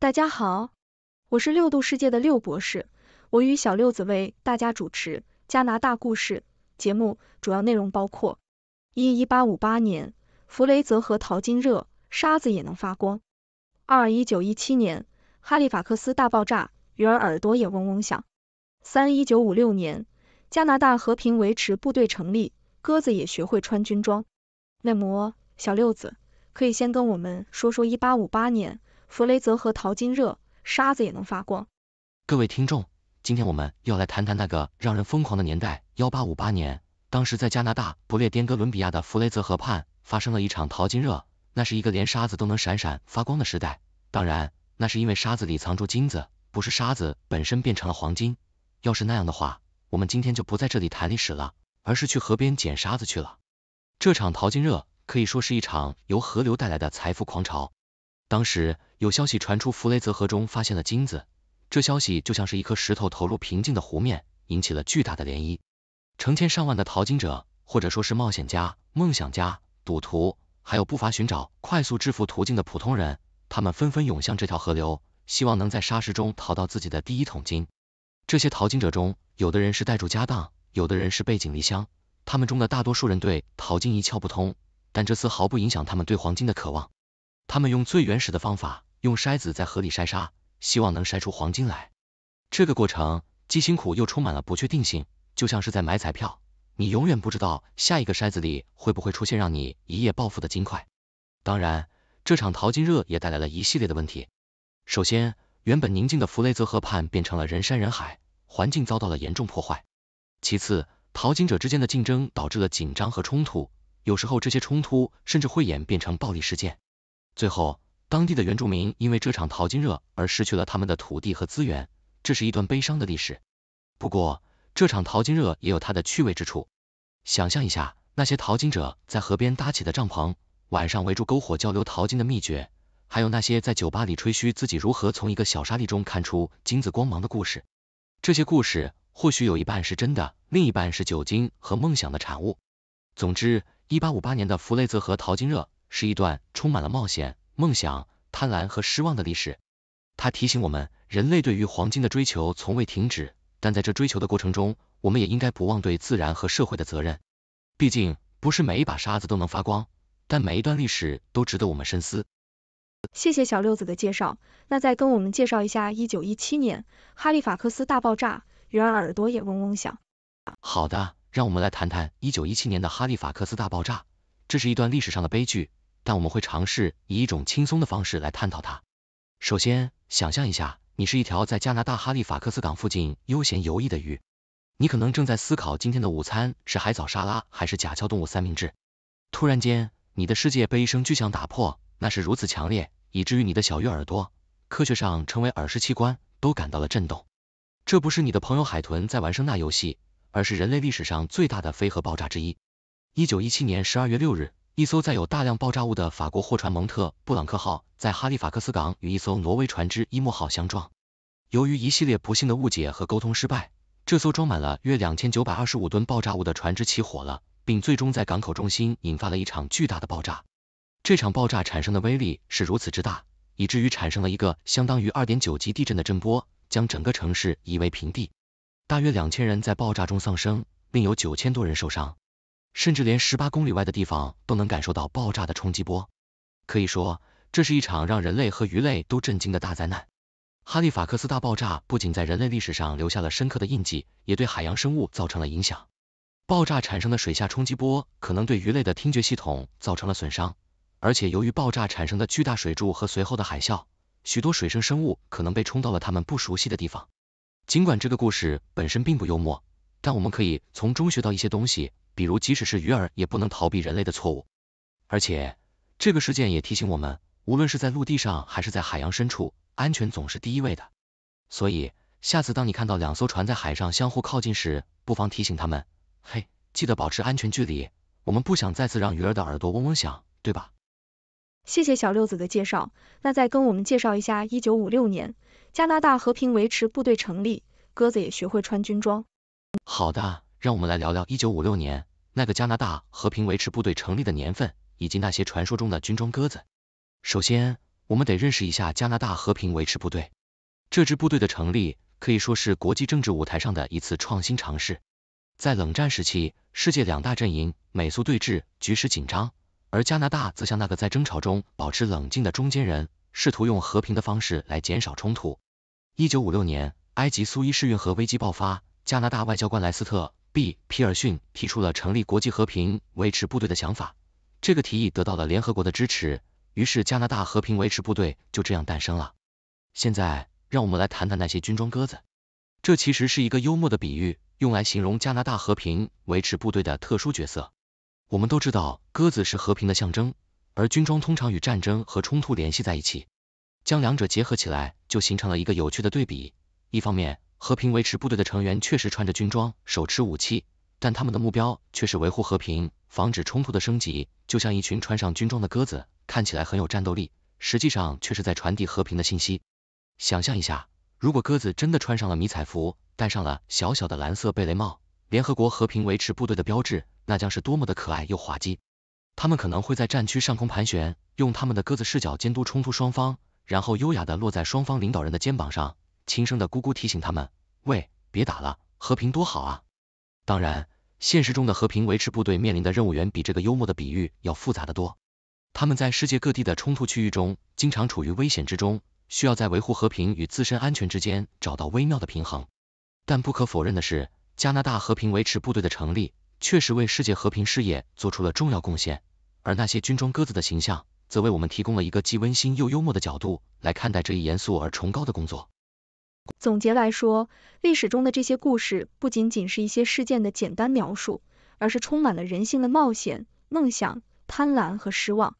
大家好，我是六度世界的六博士，我与小六子为大家主持《加拿大故事》节目，主要内容包括：一、一八五八年弗雷泽和淘金热，沙子也能发光；二、一九一七年哈利法克斯大爆炸，鱼儿耳朵也嗡嗡响；三、一九五六年加拿大和平维持部队成立，鸽子也学会穿军装。那么，小六子可以先跟我们说说一八五八年。弗雷泽河淘金热，沙子也能发光。各位听众，今天我们要来谈谈那个让人疯狂的年代，幺八五八年，当时在加拿大不列颠哥伦比亚的弗雷泽河畔发生了一场淘金热，那是一个连沙子都能闪闪发光的时代。当然，那是因为沙子里藏住金子，不是沙子本身变成了黄金。要是那样的话，我们今天就不在这里谈历史了，而是去河边捡沙子去了。这场淘金热可以说是一场由河流带来的财富狂潮。当时有消息传出弗雷泽河中发现了金子，这消息就像是一颗石头投入平静的湖面，引起了巨大的涟漪。成千上万的淘金者，或者说是冒险家、梦想家、赌徒，还有不乏寻找快速致富途径的普通人，他们纷纷涌向这条河流，希望能在沙石中淘到自己的第一桶金。这些淘金者中，有的人是带住家当，有的人是背井离乡，他们中的大多数人对淘金一窍不通，但这丝毫不影响他们对黄金的渴望。他们用最原始的方法，用筛子在河里筛沙，希望能筛出黄金来。这个过程既辛苦又充满了不确定性，就像是在买彩票，你永远不知道下一个筛子里会不会出现让你一夜暴富的金块。当然，这场淘金热也带来了一系列的问题。首先，原本宁静的弗雷泽河畔变成了人山人海，环境遭到了严重破坏。其次，淘金者之间的竞争导致了紧张和冲突，有时候这些冲突甚至会演变成暴力事件。最后，当地的原住民因为这场淘金热而失去了他们的土地和资源，这是一段悲伤的历史。不过，这场淘金热也有它的趣味之处。想象一下，那些淘金者在河边搭起的帐篷，晚上围住篝火交流淘金的秘诀，还有那些在酒吧里吹嘘自己如何从一个小沙粒中看出金子光芒的故事。这些故事或许有一半是真的，另一半是酒精和梦想的产物。总之，1858年的弗雷泽河淘金热。是一段充满了冒险、梦想、贪婪和失望的历史。它提醒我们，人类对于黄金的追求从未停止，但在这追求的过程中，我们也应该不忘对自然和社会的责任。毕竟，不是每一把沙子都能发光，但每一段历史都值得我们深思。谢谢小六子的介绍，那再跟我们介绍一下一九一七年哈利法克斯大爆炸，鱼儿耳朵也嗡嗡响。好的，让我们来谈谈一九一七年的哈利法克斯大爆炸，这是一段历史上的悲剧。但我们会尝试以一种轻松的方式来探讨它。首先，想象一下，你是一条在加拿大哈利法克斯港附近悠闲游弋的鱼，你可能正在思考今天的午餐是海藻沙拉还是甲壳动物三明治。突然间，你的世界被一声巨响打破，那是如此强烈，以至于你的小鱼耳朵（科学上称为耳饰器官）都感到了震动。这不是你的朋友海豚在玩声纳游戏，而是人类历史上最大的飞核爆炸之一。一九一七年十二月六日。一艘载有大量爆炸物的法国货船蒙特布朗克号在哈利法克斯港与一艘挪威船只伊莫号相撞。由于一系列不幸的误解和沟通失败，这艘装满了约两千九百二十五吨爆炸物的船只起火了，并最终在港口中心引发了一场巨大的爆炸。这场爆炸产生的威力是如此之大，以至于产生了一个相当于二点九级地震的震波，将整个城市夷为平地。大约两千人在爆炸中丧生，另有九千多人受伤。甚至连十八公里外的地方都能感受到爆炸的冲击波，可以说，这是一场让人类和鱼类都震惊的大灾难。哈利法克斯大爆炸不仅在人类历史上留下了深刻的印记，也对海洋生物造成了影响。爆炸产生的水下冲击波可能对鱼类的听觉系统造成了损伤，而且由于爆炸产生的巨大水柱和随后的海啸，许多水生生物可能被冲到了他们不熟悉的地方。尽管这个故事本身并不幽默，但我们可以从中学到一些东西。比如，即使是鱼儿，也不能逃避人类的错误。而且，这个事件也提醒我们，无论是在陆地上还是在海洋深处，安全总是第一位的。所以，下次当你看到两艘船在海上相互靠近时，不妨提醒他们，嘿，记得保持安全距离。我们不想再次让鱼儿的耳朵嗡嗡响，对吧？谢谢小六子的介绍，那再跟我们介绍一下，一九五六年，加拿大和平维持部队成立，鸽子也学会穿军装。好的，让我们来聊聊一九五六年。那个加拿大和平维持部队成立的年份，以及那些传说中的军装鸽子。首先，我们得认识一下加拿大和平维持部队。这支部队的成立可以说是国际政治舞台上的一次创新尝试。在冷战时期，世界两大阵营美苏对峙，局势紧张，而加拿大则像那个在争吵中保持冷静的中间人，试图用和平的方式来减少冲突。一九五六年，埃及苏伊士运河危机爆发，加拿大外交官莱斯特。B. 皮尔逊提出了成立国际和平维持部队的想法，这个提议得到了联合国的支持，于是加拿大和平维持部队就这样诞生了。现在，让我们来谈谈那些军装鸽子。这其实是一个幽默的比喻，用来形容加拿大和平维持部队的特殊角色。我们都知道，鸽子是和平的象征，而军装通常与战争和冲突联系在一起，将两者结合起来，就形成了一个有趣的对比。一方面，和平维持部队的成员确实穿着军装，手持武器，但他们的目标却是维护和平，防止冲突的升级。就像一群穿上军装的鸽子，看起来很有战斗力，实际上却是在传递和平的信息。想象一下，如果鸽子真的穿上了迷彩服，戴上了小小的蓝色贝雷帽，联合国和平维持部队的标志，那将是多么的可爱又滑稽。他们可能会在战区上空盘旋，用他们的鸽子视角监督冲突双方，然后优雅的落在双方领导人的肩膀上。轻声的咕咕提醒他们：“喂，别打了，和平多好啊！”当然，现实中的和平维持部队面临的任务远比这个幽默的比喻要复杂的多。他们在世界各地的冲突区域中经常处于危险之中，需要在维护和平与自身安全之间找到微妙的平衡。但不可否认的是，加拿大和平维持部队的成立确实为世界和平事业做出了重要贡献。而那些军装鸽子的形象，则为我们提供了一个既温馨又幽默的角度来看待这一严肃而崇高的工作。总结来说，历史中的这些故事不仅仅是一些事件的简单描述，而是充满了人性的冒险、梦想、贪婪和失望。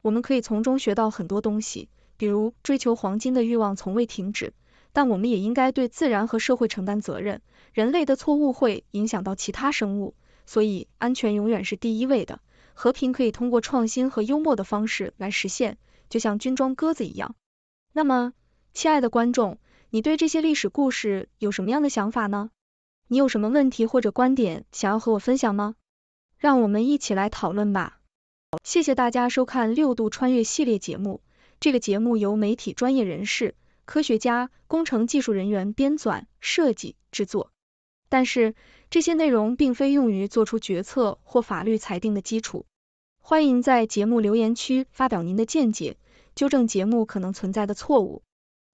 我们可以从中学到很多东西，比如追求黄金的欲望从未停止，但我们也应该对自然和社会承担责任。人类的错误会影响到其他生物，所以安全永远是第一位的。和平可以通过创新和幽默的方式来实现，就像军装鸽子一样。那么，亲爱的观众。你对这些历史故事有什么样的想法呢？你有什么问题或者观点想要和我分享吗？让我们一起来讨论吧。谢谢大家收看六度穿越系列节目。这个节目由媒体专业人士、科学家、工程技术人员编纂、设计、制作，但是这些内容并非用于做出决策或法律裁定的基础。欢迎在节目留言区发表您的见解，纠正节目可能存在的错误。